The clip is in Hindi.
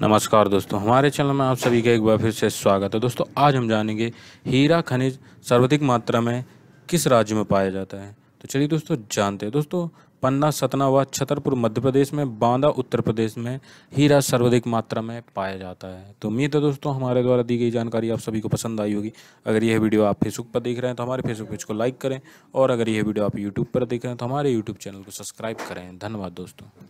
नमस्कार दोस्तों हमारे चैनल में आप सभी का एक बार फिर से स्वागत है दोस्तों आज हम जानेंगे हीरा खनिज सर्वाधिक मात्रा में किस राज्य में पाया जाता है तो चलिए दोस्तों जानते हैं दोस्तों पन्ना सतना व छतरपुर मध्य प्रदेश में बांदा उत्तर प्रदेश में हीरा सर्वाधिक मात्रा में पाया जाता है तो उम्मीद है दोस्तों हमारे द्वारा दी गई जानकारी आप सभी को पसंद आई होगी अगर यह वीडियो आप फेसबुक पर देख रहे हैं तो हमारे फेसबुक पेज को लाइक करें और अगर यह वीडियो आप यूट्यूब पर देख रहे हैं तो हमारे यूट्यूब चैनल को सब्सक्राइब करें धन्यवाद दोस्तों